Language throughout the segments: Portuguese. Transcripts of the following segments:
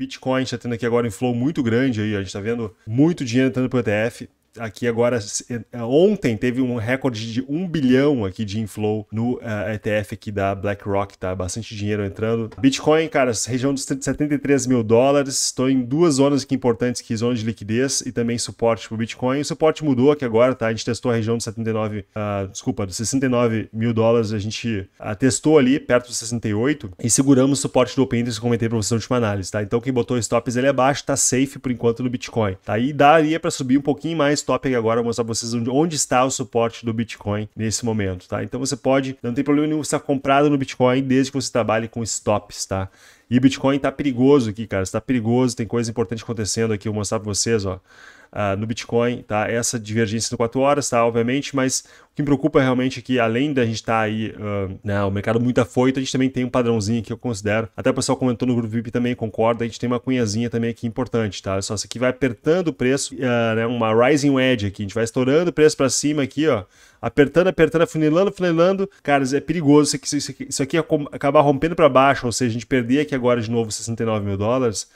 Bitcoin está tendo aqui agora um flow muito grande aí, a gente está vendo muito dinheiro entrando para o ETF aqui agora, é, ontem teve um recorde de 1 bilhão aqui de inflow no uh, eh, ETF aqui da BlackRock, tá? Bastante dinheiro entrando. Bitcoin, cara, região dos 73 mil dólares. Estou em duas zonas aqui importantes, que zona de liquidez e também suporte para o Bitcoin. O suporte mudou aqui agora, tá? A gente testou a região dos 79, uh, ah, desculpa, dos 69 mil dólares, a gente uh, testou ali perto dos 68 e seguramos o suporte do Open Index que eu comentei para vocês na última análise, tá? Então quem botou stops ele é baixo, tá safe por enquanto no Bitcoin, tá? E daria para subir um pouquinho mais stop aqui agora, vou mostrar pra vocês onde, onde está o suporte do Bitcoin nesse momento, tá? Então você pode, não tem problema nenhum estar tá comprado no Bitcoin desde que você trabalhe com stops, tá? E Bitcoin tá perigoso aqui, cara, está perigoso, tem coisa importante acontecendo aqui, vou mostrar para vocês, ó uh, no Bitcoin, tá? Essa divergência de 4 horas, tá? Obviamente, mas o que me preocupa realmente é que além da gente estar tá aí, uh, né, o mercado muito afoito, a gente também tem um padrãozinho que eu considero. Até o pessoal comentou no grupo VIP também, concorda, a gente tem uma cunhazinha também aqui importante, tá? Só isso aqui vai apertando o preço, uh, né, uma rising wedge aqui, a gente vai estourando o preço para cima aqui, ó apertando, apertando, funilando, funilando. Cara, é perigoso isso aqui, isso aqui, isso aqui acabar rompendo para baixo, ou seja, a gente perder aqui agora de novo 69 mil dólares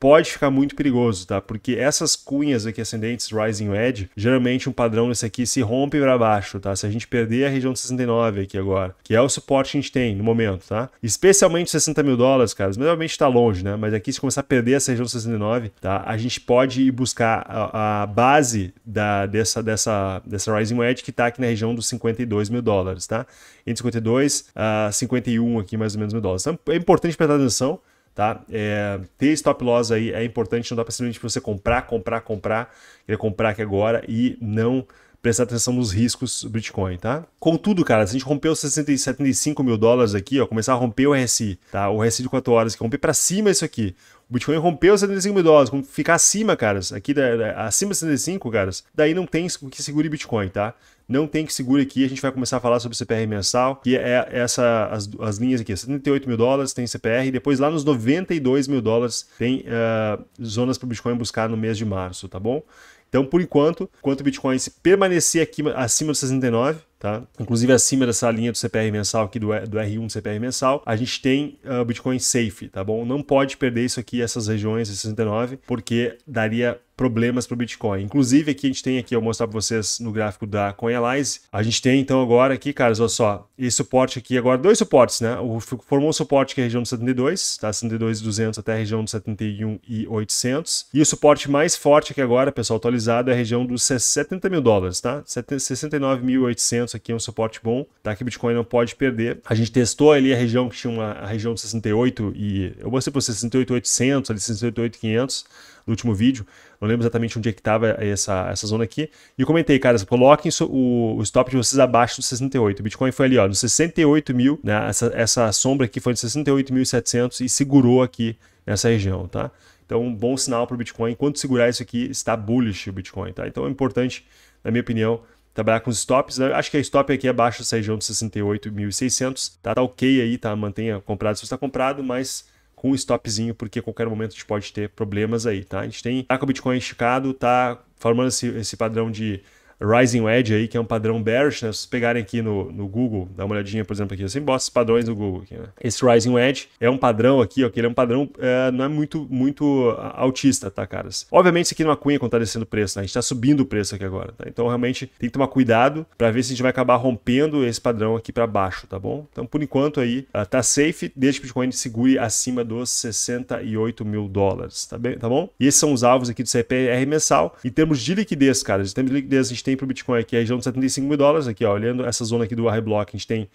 pode ficar muito perigoso, tá? Porque essas cunhas aqui ascendentes, Rising Wedge, geralmente um padrão desse aqui se rompe para baixo, tá? Se a gente perder a região de 69 aqui agora, que é o suporte que a gente tem no momento, tá? Especialmente 60 mil dólares, cara, normalmente tá longe, né? Mas aqui se começar a perder essa região de 69, tá? A gente pode ir buscar a, a base da, dessa, dessa, dessa Rising Wedge que tá aqui na região dos 52 mil dólares, tá? Entre 52 a uh, 51 aqui, mais ou menos, mil dólares. Então, é importante prestar atenção, tá? É, ter stop loss aí é importante, não dá para simplesmente você comprar, comprar, comprar, querer comprar aqui agora e não prestar atenção nos riscos do Bitcoin, tá? Contudo, cara, se a gente romper os 60, 75 mil dólares aqui, ó, começar a romper o RSI, tá? O RSI de 4 horas, que é romper para cima isso aqui, o Bitcoin rompeu 75 mil dólares. ficar acima, caras, aqui da, da, acima de 75, caras, daí não tem o que segure Bitcoin, tá? Não tem que segure aqui. A gente vai começar a falar sobre CPR mensal, que é, é essa as, as linhas aqui: 78 mil dólares tem CPR, depois lá nos 92 mil dólares tem uh, zonas para o Bitcoin buscar no mês de março, tá bom? Então, por enquanto, enquanto o Bitcoin se permanecer aqui acima de 69, Tá? Inclusive, acima dessa linha do CPR mensal aqui, do, do R1 do CPR mensal, a gente tem uh, Bitcoin safe, tá bom? Não pode perder isso aqui, essas regiões, esses 69, porque daria problemas para o Bitcoin. Inclusive, aqui a gente tem aqui, eu vou mostrar para vocês no gráfico da CoinAlyze. A gente tem então agora aqui, caras, olha só, esse suporte aqui agora, dois suportes, né? O, formou um suporte que é a região dos 72, tá? 72,200 até a região dos 71,800. E o suporte mais forte aqui agora, pessoal, atualizado, é a região dos 70 mil dólares, tá? 69.800 aqui é um suporte bom, tá? Que o Bitcoin não pode perder. A gente testou ali a região que tinha uma a região de 68 e eu mostrei para vocês 68,800, ali 68,500 no último vídeo. Não lembro exatamente onde é que estava essa, essa zona aqui. E eu comentei, cara, coloquem o, o stop de vocês abaixo dos 68. O Bitcoin foi ali, ó, nos 68 mil, né? Essa, essa sombra aqui foi de 68.700 e segurou aqui nessa região, tá? Então, um bom sinal para o Bitcoin. Enquanto segurar isso aqui, está bullish o Bitcoin, tá? Então, é importante, na minha opinião, trabalhar com os stops. Eu né? acho que a stop aqui é abaixo dessa região de 68.600, tá? Tá ok aí, tá? Mantenha comprado se está comprado, mas com um stopzinho, porque a qualquer momento a gente pode ter problemas aí, tá? A gente tem, tá com o Bitcoin esticado, tá formando esse, esse padrão de Rising Wedge aí, que é um padrão bearish, né? Se vocês pegarem aqui no, no Google, dá uma olhadinha, por exemplo, aqui, eu sempre boto esses padrões no Google aqui, né? Esse Rising Wedge é um padrão aqui, ó, que ele é um padrão, é, não é muito, muito autista, tá, caras? Obviamente isso aqui não é cunha quando tá descendo o preço, né? A gente tá subindo o preço aqui agora, tá? Então, realmente, tem que tomar cuidado para ver se a gente vai acabar rompendo esse padrão aqui para baixo, tá bom? Então, por enquanto aí, ah, tá safe, desde que o Bitcoin segure acima dos 68 mil dólares, tá, bem, tá bom? E esses são os alvos aqui do CPR mensal. Em termos de liquidez, caras em termos de liquidez, a gente tem para o Bitcoin aqui é a região de 75 mil dólares, aqui ó, olhando essa zona aqui do array block, a gente tem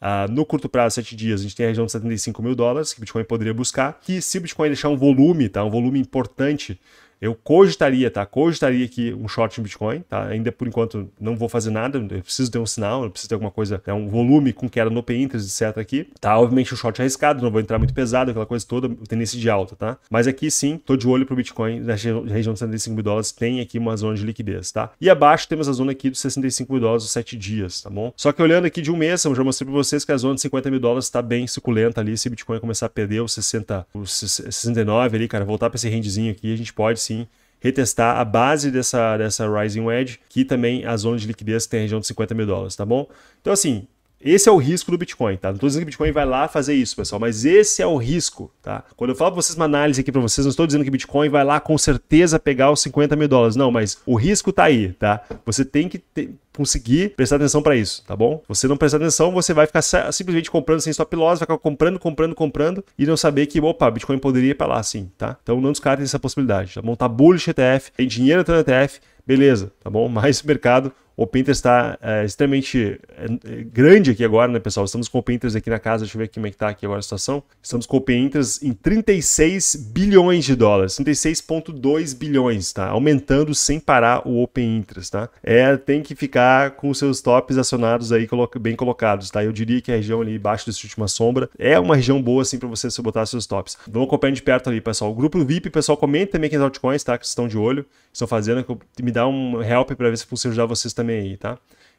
Uh, no curto prazo, 7 dias, a gente tem a região de 75 mil dólares que o Bitcoin poderia buscar. Que se o Bitcoin deixar um volume, tá? um volume importante eu cogitaria, tá? Cogitaria aqui um short em Bitcoin, tá? Ainda por enquanto não vou fazer nada, eu preciso ter um sinal, eu preciso ter alguma coisa, né? um volume com queda no open interest etc aqui, tá? Obviamente um short é arriscado, não vou entrar muito pesado, aquela coisa toda, tendência de alta, tá? Mas aqui sim, tô de olho pro Bitcoin na região dos 75 mil dólares, tem aqui uma zona de liquidez, tá? E abaixo temos a zona aqui dos 65 mil dólares os 7 dias, tá bom? Só que olhando aqui de um mês, eu já mostrei pra vocês que a zona de 50 mil dólares tá bem suculenta ali, se o Bitcoin começar a perder os 60, os 69 ali, cara, voltar pra esse rendezinho aqui, a gente pode assim retestar a base dessa, dessa Rising Wedge, que também a zona de liquidez tem a região de 50 mil dólares, tá bom? Então, assim, esse é o risco do Bitcoin, tá? Não estou dizendo que o Bitcoin vai lá fazer isso, pessoal, mas esse é o risco, tá? Quando eu falo para vocês uma análise aqui para vocês, não estou dizendo que o Bitcoin vai lá com certeza pegar os 50 mil dólares, não, mas o risco tá aí, tá? Você tem que ter, conseguir prestar atenção para isso, tá bom? Você não prestar atenção, você vai ficar simplesmente comprando sem stop loss, vai ficar comprando, comprando, comprando e não saber que, opa, Bitcoin poderia ir para lá sim, tá? Então não descartem essa possibilidade, tá bom? Tá bullish ETF, tem dinheiro entrando no ETF, beleza, tá bom? Mas o mercado o Pinterest está é, extremamente é, é, grande aqui agora, né, pessoal? Estamos com o Pinterest aqui na casa, deixa eu ver como é que está aqui agora a situação. Estamos com o Pinterest em 36 bilhões de dólares, 36,2 bilhões, tá? Aumentando sem parar o Open Interest, tá? É, tem que ficar com os seus tops acionados aí bem colocados, tá? Eu diria que a região ali embaixo dessa última sombra é uma região boa, assim, para você botar seus tops. Vamos acompanhar de perto ali, pessoal. O grupo VIP, pessoal, comenta também que as tá altcoins, tá? Que estão de olho, estão fazendo, me dá um help para ver se eu posso ajudar vocês também também aí, tá?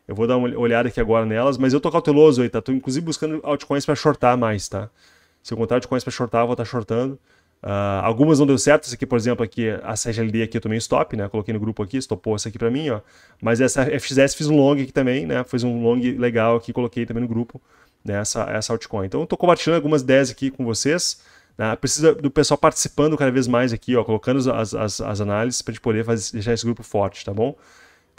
Eu vou dar uma olhada aqui agora nelas, mas eu tô cauteloso aí, tá? Tô inclusive buscando altcoins para shortar mais, tá? Se eu encontrar altcoins para shortar, eu vou estar tá shortando. Uh, algumas não deu certo, essa aqui, por exemplo, aqui, a CGLD aqui eu tomei stop, né? Coloquei no grupo aqui, stopou essa aqui para mim, ó. Mas essa FXS fiz um long aqui também, né? Fiz um long legal aqui, coloquei também no grupo, né? Essa, essa altcoin. Então eu tô compartilhando algumas 10 aqui com vocês. Né? Precisa do pessoal participando cada vez mais aqui, ó, colocando as, as, as análises para gente poder fazer, deixar esse grupo forte, tá bom?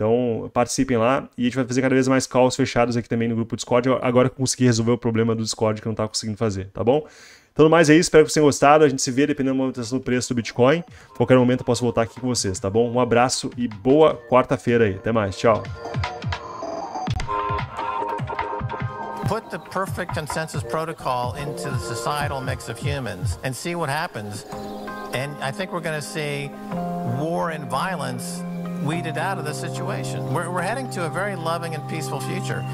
Então, participem lá e a gente vai fazer cada vez mais calls fechados aqui também no grupo Discord, agora que consegui resolver o problema do Discord que eu não estava conseguindo fazer, tá bom? Então, mais é isso, espero que vocês tenham gostado. A gente se vê dependendo da movimentação do preço do Bitcoin. qualquer momento eu posso voltar aqui com vocês, tá bom? Um abraço e boa quarta-feira aí. Até mais, tchau. put the perfect consensus protocol into the societal mix of humans and see what happens. And I think we're going to see war and violence weeded out of the situation. We're, we're heading to a very loving and peaceful future.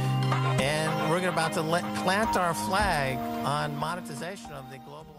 And we're about to plant our flag on monetization of the global.